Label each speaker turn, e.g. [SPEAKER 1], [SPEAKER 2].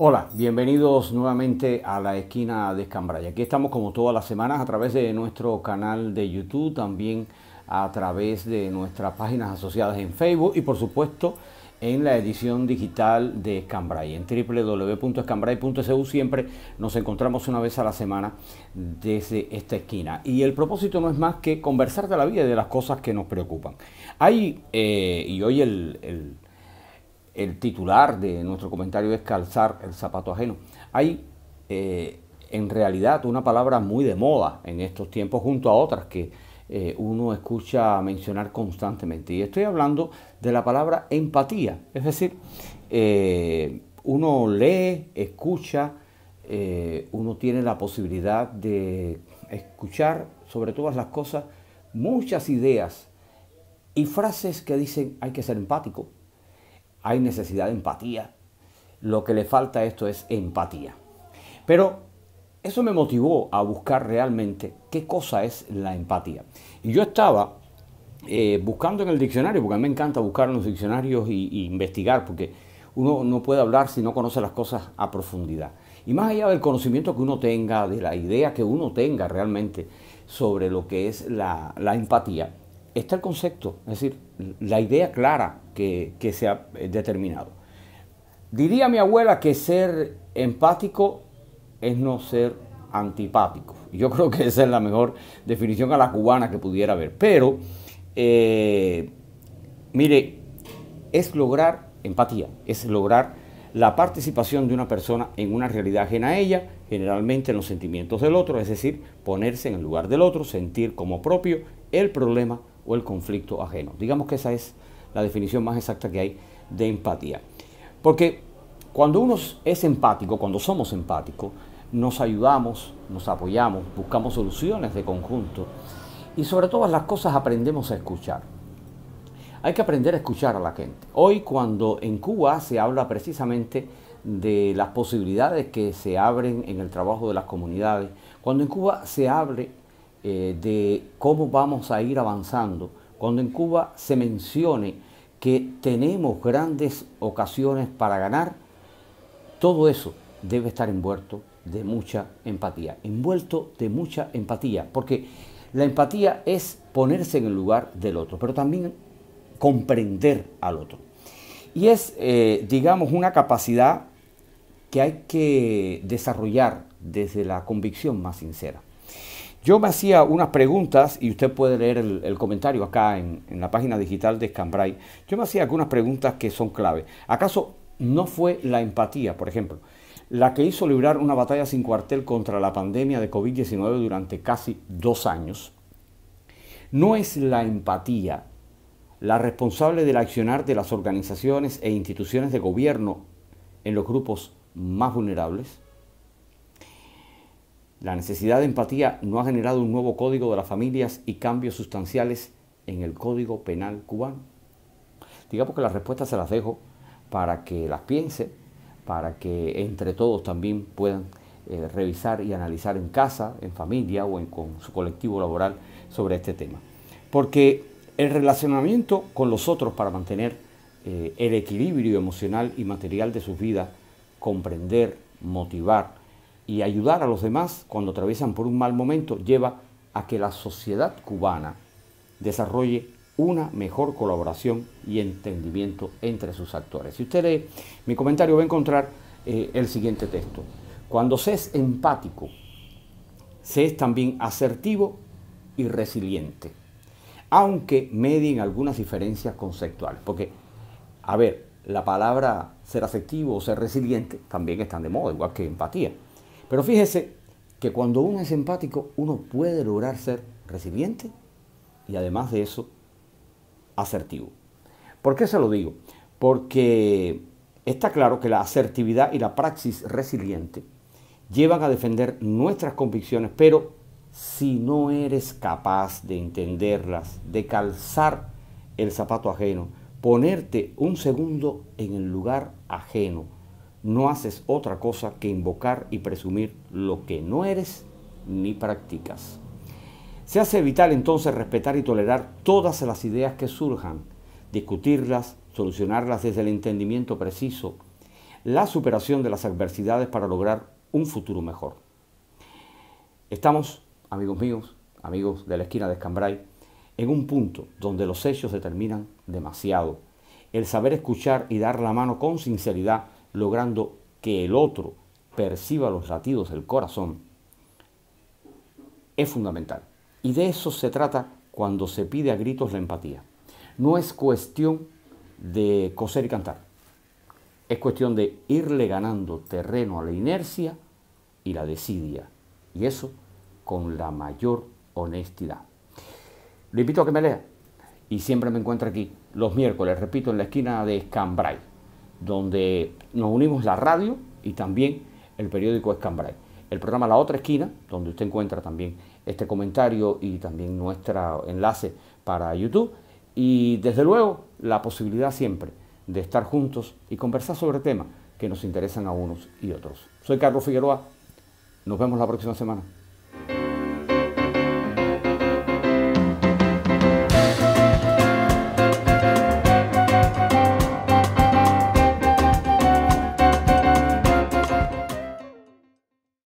[SPEAKER 1] Hola, bienvenidos nuevamente a la esquina de Escambray. Aquí estamos como todas las semanas a través de nuestro canal de YouTube, también a través de nuestras páginas asociadas en Facebook y por supuesto en la edición digital de Escambray. En www.escambray.cu siempre nos encontramos una vez a la semana desde esta esquina. Y el propósito no es más que conversar de la vida y de las cosas que nos preocupan. Hay, eh, y hoy el el titular de nuestro comentario es calzar el zapato ajeno. Hay eh, en realidad una palabra muy de moda en estos tiempos junto a otras que eh, uno escucha mencionar constantemente. Y estoy hablando de la palabra empatía. Es decir, eh, uno lee, escucha, uno tiene la posibilidad de escuchar sobre todas las cosas muchas ideas y frases que dicen hay que ser empático, hay necesidad de empatía. Lo que le falta a esto es empatía. Pero eso me motivó a buscar realmente qué cosa es la empatía. Y yo estaba eh, buscando en el diccionario, porque a mí me encanta buscar en los diccionarios e investigar, porque uno no puede hablar si no conoce las cosas a profundidad. Y más allá del conocimiento que uno tenga, de la idea que uno tenga realmente sobre lo que es la empatía, está el concepto, es decir, la idea clara que, se ha eh, determinado. Diría mi abuela que ser empático es no ser antipático. Yo creo que esa es la mejor definición a la cubana que pudiera haber. Pero, eh, mire, es lograr empatía, es lograr la participación de una persona en una realidad ajena a ella, generalmente en los sentimientos del otro, es decir, ponerse en el lugar del otro, sentir como propio el problema o el conflicto ajeno. Digamos que esa es la definición más exacta que hay de empatía. Porque cuando uno es empático, cuando somos empáticos, nos ayudamos, nos apoyamos, buscamos soluciones de conjunto y sobre todas las cosas aprendemos a escuchar. Hay que aprender a escuchar a la gente. Hoy cuando en Cuba se habla precisamente de las posibilidades que se abren en el trabajo de las comunidades, cuando en Cuba se abre eh, de cómo vamos a ir avanzando, cuando en Cuba se mencione que tenemos grandes ocasiones para ganar, todo eso debe estar envuelto de mucha empatía, envuelto de mucha empatía, porque la empatía es ponerse en el lugar del otro, pero también comprender al otro. Y es, eh, digamos, una capacidad que hay que desarrollar desde la convicción más sincera. Yo me hacía unas preguntas, y usted puede leer el, comentario acá en, la página digital de Scambray. Yo me hacía algunas preguntas que son clave. ¿Acaso no fue la empatía, por ejemplo, la que hizo librar una batalla sin cuartel contra la pandemia de COVID-19 durante casi dos años? ¿No es la empatía la responsable del accionar de las organizaciones e instituciones de gobierno en los grupos más vulnerables? La necesidad de empatía no ha generado un nuevo código de las familias y cambios sustanciales en el código penal cubano. Digamos que las respuestas se las dejo para que las piense, para que entre todos también puedan eh, revisar y analizar en casa, en familia o en, con su colectivo laboral sobre este tema. Porque el relacionamiento con los otros para mantener eh, el equilibrio emocional y material de sus vidas, comprender, motivar, y ayudar a los demás cuando atraviesan por un mal momento lleva a que la sociedad cubana desarrolle una mejor colaboración y entendimiento entre sus actores. Si usted lee mi comentario va a encontrar eh, el siguiente texto. Cuando se es empático, se es también asertivo y resiliente, aunque medien algunas diferencias conceptuales, porque, a ver, la palabra ser asertivo o ser resiliente también están de moda, igual que empatía. Pero fíjese que cuando uno es empático, uno puede lograr ser resiliente y además de eso, asertivo. ¿Por qué se lo digo? Porque está claro que la asertividad y la praxis resiliente llevan a defender nuestras convicciones, pero si no eres capaz de entenderlas, de calzar el zapato ajeno, ponerte un segundo en el lugar ajeno, no haces otra cosa que invocar y presumir lo que no eres ni practicas. Se hace vital entonces respetar y tolerar todas las ideas que surjan, discutirlas, solucionarlas desde el entendimiento preciso, la superación de las adversidades para lograr un futuro mejor. Estamos, amigos míos, amigos de la esquina de Escambray, en un punto donde los hechos determinan demasiado. El saber escuchar y dar la mano con sinceridad logrando que el otro perciba los latidos del corazón, es fundamental. Y de eso se trata cuando se pide a gritos la empatía. No es cuestión de coser y cantar. Es cuestión de irle ganando terreno a la inercia y la desidia. Y eso con la mayor honestidad. lo invito a que me lea. Y siempre me encuentro aquí los miércoles, repito, en la esquina de Cambrai donde nos unimos la radio y también el periódico Escambray. El programa La Otra Esquina, donde usted encuentra también este comentario y también nuestro enlace para YouTube. Y desde luego la posibilidad siempre de estar juntos y conversar sobre temas que nos interesan a unos y otros. Soy Carlos Figueroa. Nos vemos la próxima semana.